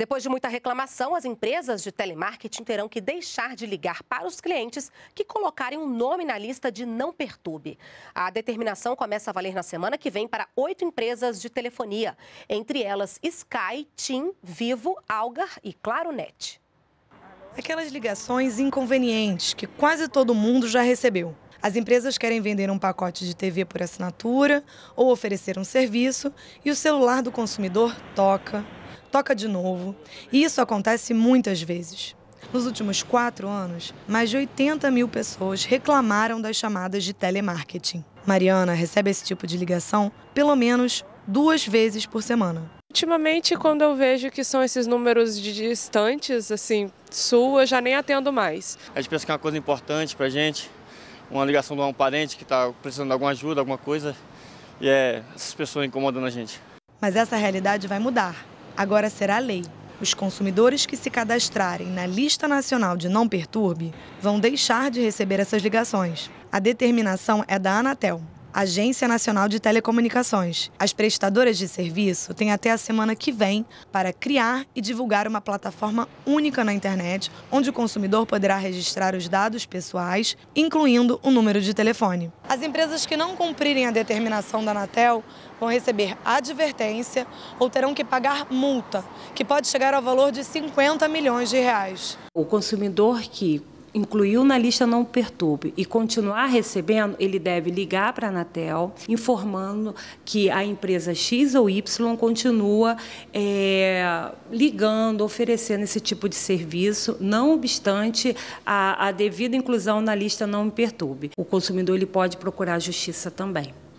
Depois de muita reclamação, as empresas de telemarketing terão que deixar de ligar para os clientes que colocarem um nome na lista de não perturbe. A determinação começa a valer na semana que vem para oito empresas de telefonia, entre elas Sky, TIM, Vivo, Algar e Claronet. Aquelas ligações inconvenientes que quase todo mundo já recebeu. As empresas querem vender um pacote de TV por assinatura ou oferecer um serviço e o celular do consumidor toca, toca de novo. E isso acontece muitas vezes. Nos últimos quatro anos, mais de 80 mil pessoas reclamaram das chamadas de telemarketing. Mariana recebe esse tipo de ligação pelo menos duas vezes por semana. Ultimamente, quando eu vejo que são esses números de distantes, assim, sua, já nem atendo mais. A gente pensa que é uma coisa importante pra gente, uma ligação de um parente que está precisando de alguma ajuda, alguma coisa, e é essas pessoas incomodando a gente. Mas essa realidade vai mudar agora será lei. Os consumidores que se cadastrarem na Lista Nacional de Não Perturbe vão deixar de receber essas ligações. A determinação é da Anatel, Agência Nacional de Telecomunicações. As prestadoras de serviço têm até a semana que vem para criar e divulgar uma plataforma única na internet, onde o consumidor poderá registrar os dados pessoais, incluindo o número de telefone. As empresas que não cumprirem a determinação da Anatel vão receber advertência ou terão que pagar multa, que pode chegar ao valor de 50 milhões de reais. O consumidor que incluiu na lista Não Perturbe e continuar recebendo, ele deve ligar para a Anatel, informando que a empresa X ou Y continua é, ligando, oferecendo esse tipo de serviço, não obstante a, a devida inclusão na lista Não Perturbe. O consumidor ele pode procurar a justiça também.